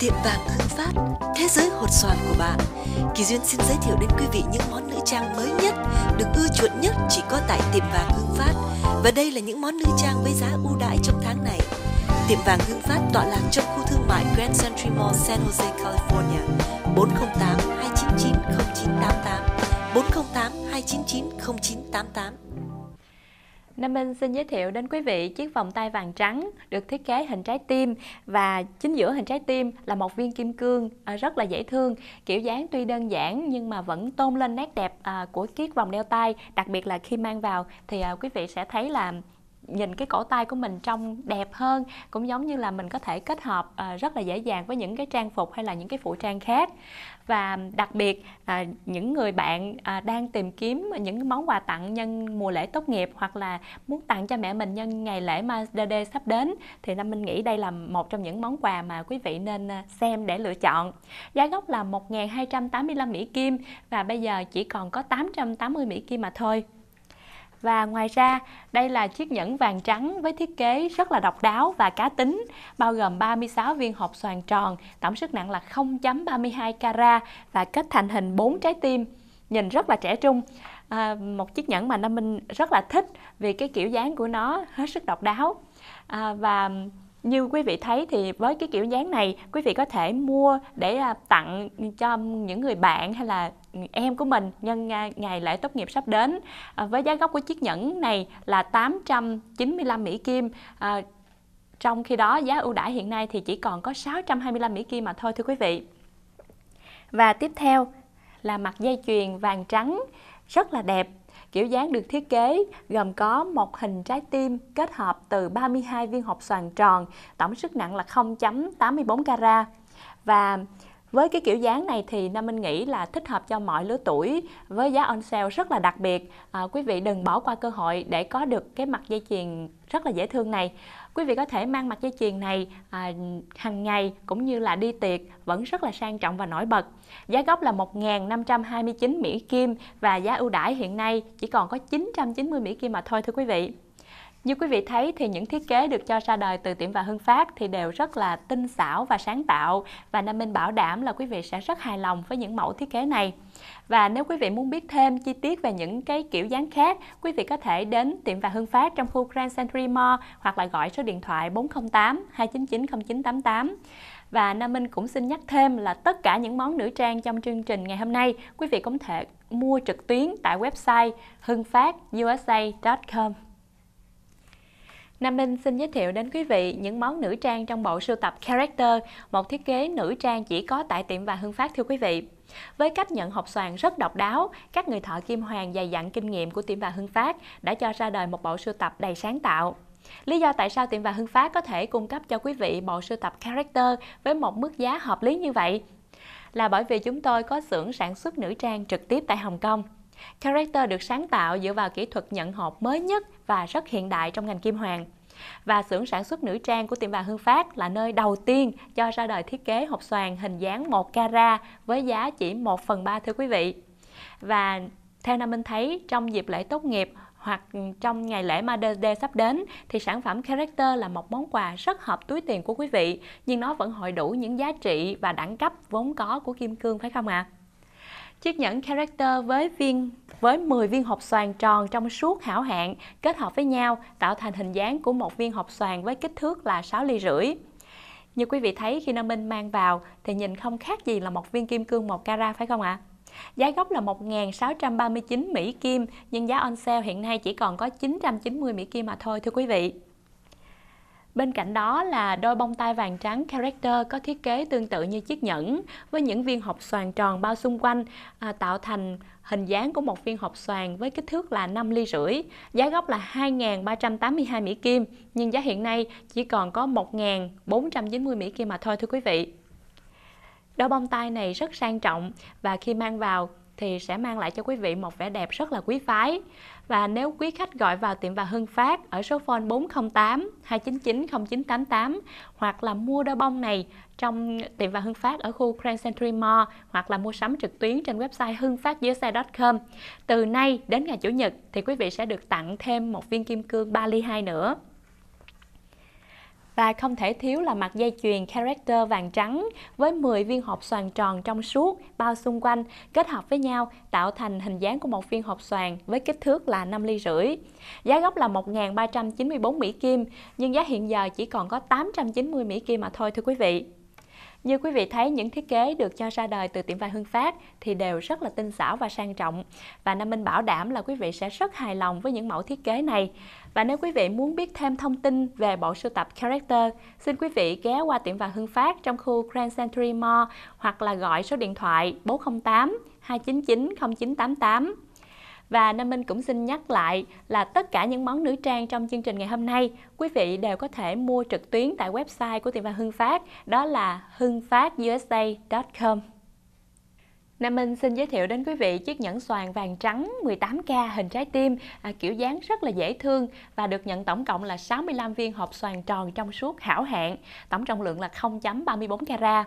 tiệm vàng Hưng Phát, thế giới hột xoàn của bạn. Kỳ Duyên xin giới thiệu đến quý vị những món nữ trang mới nhất, được ưa chuộng nhất chỉ có tại tiệm vàng Hưng Phát. Và đây là những món nữ trang với giá ưu đãi trong tháng này. Tiệm vàng Hưng Phát tọa lạc trong khu thương mại Grand Century Mall San Jose, California, 408 299 0988, 408 299 0988. Nam Minh xin giới thiệu đến quý vị chiếc vòng tay vàng trắng được thiết kế hình trái tim và chính giữa hình trái tim là một viên kim cương à, rất là dễ thương. Kiểu dáng tuy đơn giản nhưng mà vẫn tôn lên nét đẹp à, của chiếc vòng đeo tay, đặc biệt là khi mang vào thì à, quý vị sẽ thấy là nhìn cái cổ tay của mình trông đẹp hơn cũng giống như là mình có thể kết hợp uh, rất là dễ dàng với những cái trang phục hay là những cái phụ trang khác và đặc biệt à, những người bạn à, đang tìm kiếm những món quà tặng nhân mùa lễ tốt nghiệp hoặc là muốn tặng cho mẹ mình nhân ngày lễ Mother's sắp đến thì Nam mình nghĩ đây là một trong những món quà mà quý vị nên à, xem để lựa chọn. Giá gốc là 1.285 Mỹ Kim và bây giờ chỉ còn có 880 Mỹ Kim mà thôi. Và ngoài ra, đây là chiếc nhẫn vàng trắng với thiết kế rất là độc đáo và cá tính, bao gồm 36 viên hộp xoàn tròn, tổng sức nặng là 0.32 carat và kết thành hình 4 trái tim nhìn rất là trẻ trung à, một chiếc nhẫn mà nam minh rất là thích vì cái kiểu dáng của nó hết sức độc đáo à, và như quý vị thấy thì với cái kiểu dáng này quý vị có thể mua để à, tặng cho những người bạn hay là em của mình nhân ngày lễ tốt nghiệp sắp đến à, với giá gốc của chiếc nhẫn này là 895 Mỹ Kim à, trong khi đó giá ưu đãi hiện nay thì chỉ còn có 625 Mỹ Kim mà thôi thưa quý vị và tiếp theo là mặt dây chuyền vàng trắng rất là đẹp Kiểu dáng được thiết kế gồm có một hình trái tim kết hợp từ 32 viên hộp xoàn tròn, tổng sức nặng là 0.84 carat. Và với cái kiểu dáng này thì Nam Minh nghĩ là thích hợp cho mọi lứa tuổi với giá on sale rất là đặc biệt. À, quý vị đừng bỏ qua cơ hội để có được cái mặt dây chuyền rất là dễ thương này. Quý vị có thể mang mặt dây chuyền này à, hàng ngày cũng như là đi tiệc vẫn rất là sang trọng và nổi bật. Giá gốc là 1.529 Mỹ Kim và giá ưu đãi hiện nay chỉ còn có 990 Mỹ Kim mà thôi thưa quý vị. Như quý vị thấy thì những thiết kế được cho ra đời từ tiệm vàng Hưng Phát thì đều rất là tinh xảo và sáng tạo và Nam Minh bảo đảm là quý vị sẽ rất hài lòng với những mẫu thiết kế này. Và nếu quý vị muốn biết thêm chi tiết về những cái kiểu dáng khác, quý vị có thể đến tiệm vàng Hưng Phát trong khu Grand Century Mall hoặc là gọi số điện thoại 408 299 0988. Và Nam Minh cũng xin nhắc thêm là tất cả những món nữ trang trong chương trình ngày hôm nay, quý vị cũng thể mua trực tuyến tại website hưng phát usa com Nam Minh xin giới thiệu đến quý vị những món nữ trang trong bộ sưu tập Character, một thiết kế nữ trang chỉ có tại tiệm vàng Hưng Phát thưa quý vị. Với cách nhận hộp xoàn rất độc đáo, các người thợ kim hoàng dày dặn kinh nghiệm của tiệm vàng Hưng Phát đã cho ra đời một bộ sưu tập đầy sáng tạo. Lý do tại sao tiệm vàng Hưng Phát có thể cung cấp cho quý vị bộ sưu tập Character với một mức giá hợp lý như vậy là bởi vì chúng tôi có xưởng sản xuất nữ trang trực tiếp tại Hồng Kông. Character được sáng tạo dựa vào kỹ thuật nhận hộp mới nhất và rất hiện đại trong ngành kim hoàng. Và xưởng sản xuất nữ trang của tiệm vàng Hương Phát là nơi đầu tiên cho ra đời thiết kế hộp xoàn hình dáng 1 cara với giá chỉ 1 phần 3 thưa quý vị. Và theo Nam Minh thấy, trong dịp lễ tốt nghiệp hoặc trong ngày lễ Mother's Day sắp đến thì sản phẩm Character là một món quà rất hợp túi tiền của quý vị nhưng nó vẫn hội đủ những giá trị và đẳng cấp vốn có của kim cương phải không ạ? À? Chiếc nhẫn character với viên với 10 viên hộp xoàn tròn trong suốt hảo hạn kết hợp với nhau tạo thành hình dáng của một viên hộp xoàn với kích thước là 6 ly rưỡi. Như quý vị thấy khi Nam Minh mang vào thì nhìn không khác gì là một viên kim cương 1 carat phải không ạ? À? Giá gốc là 1.639 Mỹ Kim nhưng giá on sale hiện nay chỉ còn có 990 Mỹ Kim mà thôi thưa quý vị. Bên cạnh đó là đôi bông tai vàng trắng character có thiết kế tương tự như chiếc nhẫn với những viên hộp xoàn tròn bao xung quanh à, tạo thành hình dáng của một viên hộp xoàn với kích thước là 5 ly rưỡi, giá gốc là 2.382 Mỹ Kim, nhưng giá hiện nay chỉ còn có 1.490 Mỹ Kim mà thôi thưa quý vị. Đôi bông tai này rất sang trọng và khi mang vào thì sẽ mang lại cho quý vị một vẻ đẹp rất là quý phái. Và nếu quý khách gọi vào tiệm vàng Hưng Phát ở số phone 408 299 0988 hoặc là mua đôi bông này trong tiệm vàng Hưng Phát ở khu Grand Century Mall hoặc là mua sắm trực tuyến trên website hưng-phát-dưới-xe.com. Từ nay đến ngày Chủ nhật thì quý vị sẽ được tặng thêm một viên kim cương 3 ly 2 nữa. Và không thể thiếu là mặt dây chuyền character vàng trắng với 10 viên hộp xoàn tròn trong suốt bao xung quanh kết hợp với nhau tạo thành hình dáng của một viên hộp xoàn với kích thước là 5 ly rưỡi. Giá gốc là 1.394 Mỹ Kim nhưng giá hiện giờ chỉ còn có 890 Mỹ Kim mà thôi thưa quý vị. Như quý vị thấy, những thiết kế được cho ra đời từ tiệm vàng Hưng Phát thì đều rất là tinh xảo và sang trọng. Và Nam Minh bảo đảm là quý vị sẽ rất hài lòng với những mẫu thiết kế này. Và nếu quý vị muốn biết thêm thông tin về bộ sưu tập Character, xin quý vị ghé qua tiệm vàng Hưng Phát trong khu Grand Century Mall hoặc là gọi số điện thoại 408 299 0988 và Nam Minh cũng xin nhắc lại là tất cả những món nữ trang trong chương trình ngày hôm nay, quý vị đều có thể mua trực tuyến tại website của tiệm vàng Hưng Phát, đó là hưng phát usa.com. Nam Minh xin giới thiệu đến quý vị chiếc nhẫn xoàn vàng trắng 18K hình trái tim, à, kiểu dáng rất là dễ thương và được nhận tổng cộng là 65 viên hộp xoàn tròn trong suốt hảo hạn, tổng trọng lượng là 0.34 carat.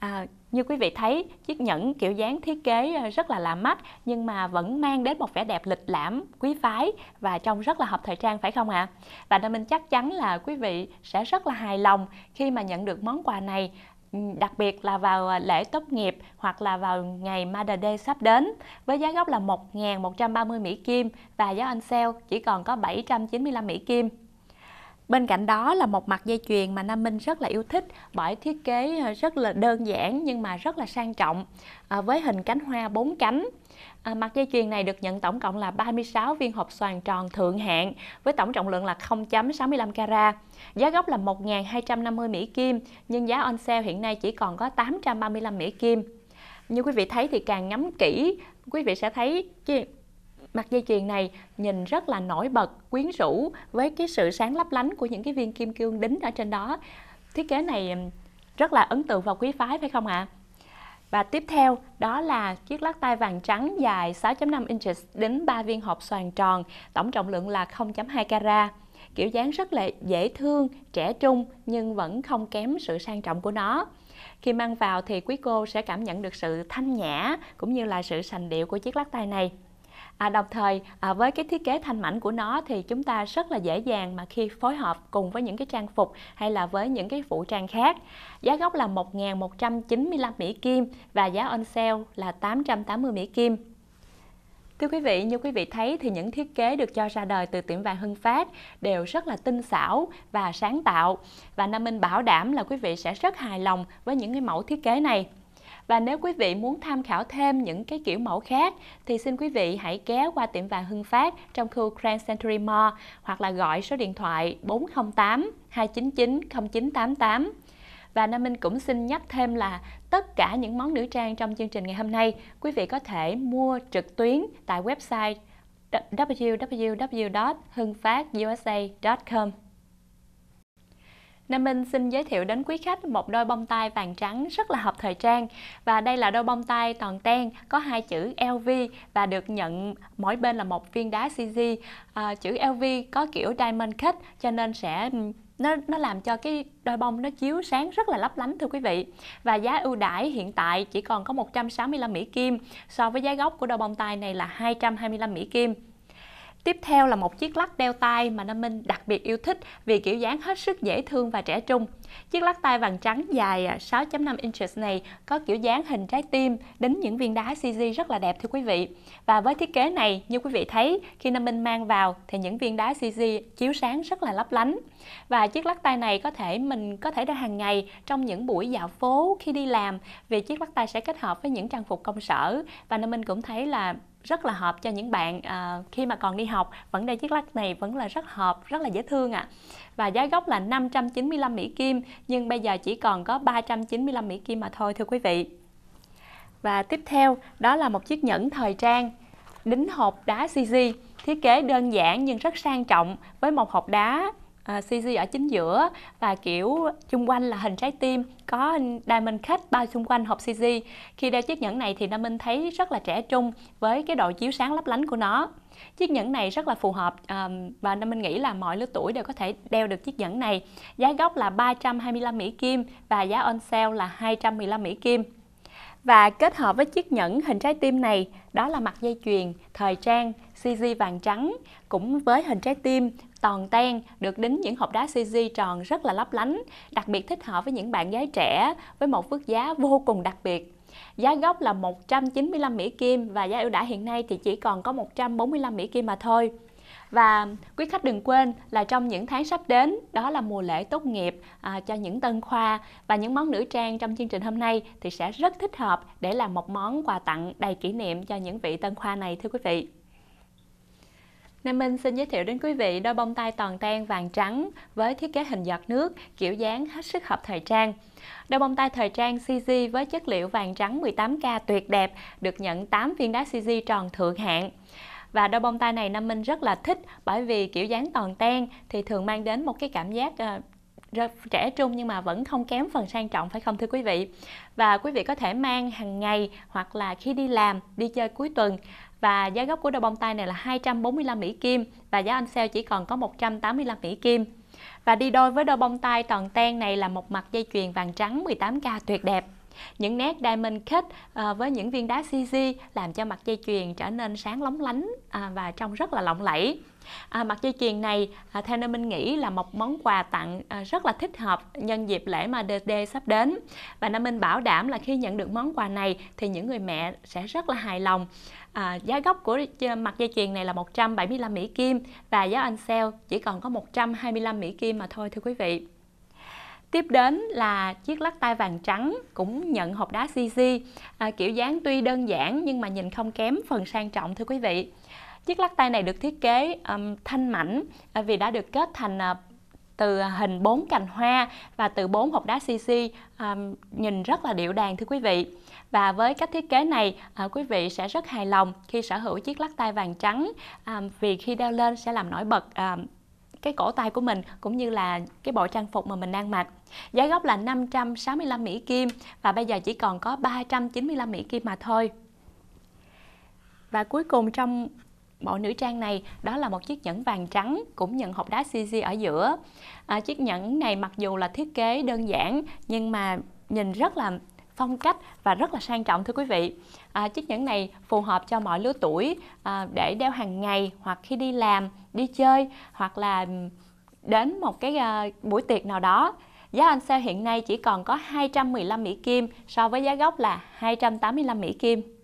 À, như quý vị thấy, chiếc nhẫn kiểu dáng thiết kế ờ, rất là lạ mắt nhưng mà vẫn mang đến một vẻ đẹp lịch lãm, quý phái và trông rất là hợp thời trang phải không ạ? À? Và nên mình chắc chắn là quý vị sẽ rất là hài lòng khi mà nhận được món quà này đặc biệt là vào ờ, lễ tốt nghiệp hoặc là vào ngày Mother Day sắp đến với giá gốc là 1.130 Mỹ Kim và giá on sale chỉ còn có 795 Mỹ Kim bên cạnh đó là một mặt dây chuyền mà nam minh rất là yêu thích bởi thiết kế ờ, rất là đơn giản nhưng mà rất là sang trọng à, với hình cánh hoa bốn cánh À, mặt dây chuyền này được nhận tổng cộng là 36 viên hộp xoàn tròn thượng hạng với tổng trọng lượng là 0.65 carat. Giá gốc là 1.250 Mỹ Kim nhưng giá on sale hiện nay chỉ còn có 835 Mỹ Kim. Như quý vị thấy thì càng ngắm kỹ, quý vị sẽ thấy mặt dây chuyền này nhìn rất là nổi bật quyến rũ với cái sự sáng lấp lánh của những cái viên kim cương đính ở trên đó thiết kế này rất là ấn tượng và quý phái phải không ạ à? Và tiếp theo đó là chiếc lắc tay vàng trắng dài 6.5 inches đến 3 viên hộp xoàn tròn, tổng trọng lượng là 0.2 carat. Kiểu dáng rất là dễ thương, trẻ trung nhưng vẫn không kém sự sang trọng của nó. Khi mang vào thì quý cô sẽ cảm nhận được sự thanh nhã cũng như là sự sành điệu của chiếc lắc tay này. À, đồng thời à, với cái thiết kế thanh mảnh của nó thì chúng ta rất là dễ dàng mà khi phối hợp cùng với những cái trang phục hay là với những cái phụ trang khác. Giá gốc là 1.195 Mỹ Kim và giá on sale là 880 Mỹ Kim. Thưa quý vị, như quý vị thấy thì những thiết kế được cho ra đời từ tiệm vàng Hưng Phát đều rất là tinh xảo và sáng tạo và Nam Minh bảo đảm là quý vị sẽ rất hài lòng với những cái mẫu thiết kế này. Và nếu quý vị muốn tham khảo thêm những cái kiểu mẫu khác thì xin quý vị hãy ghé qua tiệm vàng Hưng Phát trong khu Grand Century Mall hoặc là gọi số điện thoại 408 299 0988. Và Nam Minh cũng xin nhắc thêm là tất cả những món nữ trang trong chương trình ngày hôm nay quý vị có thể mua trực tuyến tại website www.hungphacusa.com. Nam Minh xin giới thiệu đến quý khách một đôi bông tai vàng trắng rất là hợp thời trang và đây là đôi bông tai toàn ten có hai chữ LV và được nhận mỗi bên là một viên đá CG. À, chữ LV có kiểu diamond cut cho nên sẽ nó nó làm cho cái đôi bông nó chiếu sáng rất là lấp lánh thưa quý vị. Và giá ưu đãi hiện tại chỉ còn có 165 Mỹ kim so với giá gốc của đôi bông tai này là 225 Mỹ kim. Tiếp theo là một chiếc lắc đeo tay mà Nam Minh đặc biệt yêu thích vì kiểu dáng hết sức dễ thương và trẻ trung. Chiếc lắc tay vàng trắng dài 6.5 à, inches này có kiểu dáng hình trái tim, đính những viên đá CG rất là đẹp thưa quý vị. Và với thiết kế này, như quý vị thấy, khi Nam Minh mang vào thì những viên đá CG chiếu sáng rất là lấp lánh. Và chiếc lắc tay này có thể mình có thể đeo hàng ngày trong những buổi dạo phố khi đi làm vì chiếc lắc tay sẽ kết hợp với những trang phục công sở và Nam Minh cũng thấy là rất là hợp cho những bạn à, khi mà còn đi học vẫn đây chiếc lắc này vẫn là rất hợp rất là dễ thương ạ à. và giá gốc là 595 Mỹ Kim nhưng bây giờ chỉ còn có 395 Mỹ Kim mà thôi thưa quý vị và tiếp theo đó là một chiếc nhẫn thời trang đính hộp đá CC thiết kế đơn giản nhưng rất sang trọng với một hộp đá uh, ở chính giữa và kiểu xung quanh là hình trái tim có diamond khách bao xung quanh hộp CC. Khi đeo chiếc nhẫn này thì Nam Minh thấy rất là trẻ trung với cái độ chiếu sáng lấp lánh của nó. Chiếc nhẫn này rất là phù hợp và Nam Minh nghĩ là mọi lứa tuổi đều có thể đeo được chiếc nhẫn này. Giá gốc là 325 Mỹ Kim và giá on sale là 215 Mỹ Kim. Và kết hợp với chiếc nhẫn hình trái tim này, đó là mặt dây chuyền, thời trang, CG vàng trắng, cũng với hình trái tim, toàn ten, được đính những hộp đá CG tròn rất là lấp lánh, đặc biệt thích hợp với những bạn gái trẻ, với một mức giá vô cùng đặc biệt. Giá gốc là 195 Mỹ Kim và giá ưu đãi hiện nay thì chỉ còn có 145 Mỹ Kim mà thôi và quý khách đừng quên là trong những tháng sắp đến đó là mùa lễ tốt nghiệp à, cho những tân khoa và những món nữ trang trong chương trình hôm nay thì sẽ rất thích hợp để làm một món quà tặng đầy kỷ niệm cho những vị tân khoa này thưa quý vị. Nam Minh xin giới thiệu đến quý vị đôi bông tai toàn ten vàng trắng với thiết kế hình giọt nước, kiểu dáng hết sức hợp thời trang. Đôi bông tai thời trang CG với chất liệu vàng trắng 18K tuyệt đẹp, được nhận 8 viên đá CG tròn thượng hạng và đôi bông tai này Nam Minh rất là thích bởi vì kiểu dáng toàn ten thì thường mang đến một cái cảm giác ờ, rất trẻ trung nhưng mà vẫn không kém phần sang trọng phải không thưa quý vị và quý vị có thể mang hàng ngày hoặc là khi đi làm đi chơi cuối tuần và giá gốc của đôi bông tai này là 245 Mỹ Kim và giá on sale chỉ còn có 185 Mỹ Kim và đi đôi với đôi bông tai toàn ten này là một mặt dây chuyền vàng trắng 18K tuyệt đẹp những nét diamond cut ờ, với những viên đá CG làm cho mặt dây chuyền trở nên sáng lóng lánh ờ, và trông rất là lộng lẫy. Ờ, mặt dây chuyền này theo nơi mình nghĩ là một món quà tặng rất là thích hợp nhân dịp lễ mà DD sắp đến và Nam Minh bảo đảm là khi nhận được món quà này thì những người mẹ sẽ rất là hài lòng giá gốc của mặt dây chuyền này là 175 Mỹ Kim và giá on sale chỉ còn có 125 Mỹ Kim mà thôi thưa quý vị Tiếp đến là chiếc lắc tay vàng trắng cũng nhận hộp đá CC, à, kiểu dáng tuy đơn giản nhưng mà nhìn không kém phần sang trọng thưa quý vị. Chiếc lắc tay này được thiết kế um, thanh mảnh à, vì đã được kết thành à, từ hình bốn cành hoa và từ bốn hộp đá CC um, nhìn rất là điệu đàn thưa quý vị. Và với cách thiết kế này, uh, quý vị sẽ rất hài lòng khi sở hữu chiếc lắc tay vàng trắng um, vì khi đeo lên sẽ làm nổi bật um, cái cổ tay của mình cũng như là cái bộ trang phục mà mình đang mặc. Giá gốc là 565 Mỹ Kim và bây giờ chỉ còn có 395 Mỹ Kim mà thôi. Và cuối cùng trong bộ nữ trang này đó là một chiếc nhẫn vàng trắng cũng nhận hộp đá CC ở giữa. À, chiếc nhẫn này mặc dù là thiết kế đơn giản nhưng mà nhìn rất là phong cách và rất là sang trọng thưa quý vị à, chiếc nhẫn này phù hợp cho mọi lứa tuổi à, để đeo hàng ngày hoặc khi đi làm đi chơi hoặc là đến một cái à, buổi tiệc nào đó Giá on sale hiện nay chỉ còn có 215 Mỹ Kim so với giá gốc là 285 Mỹ Kim.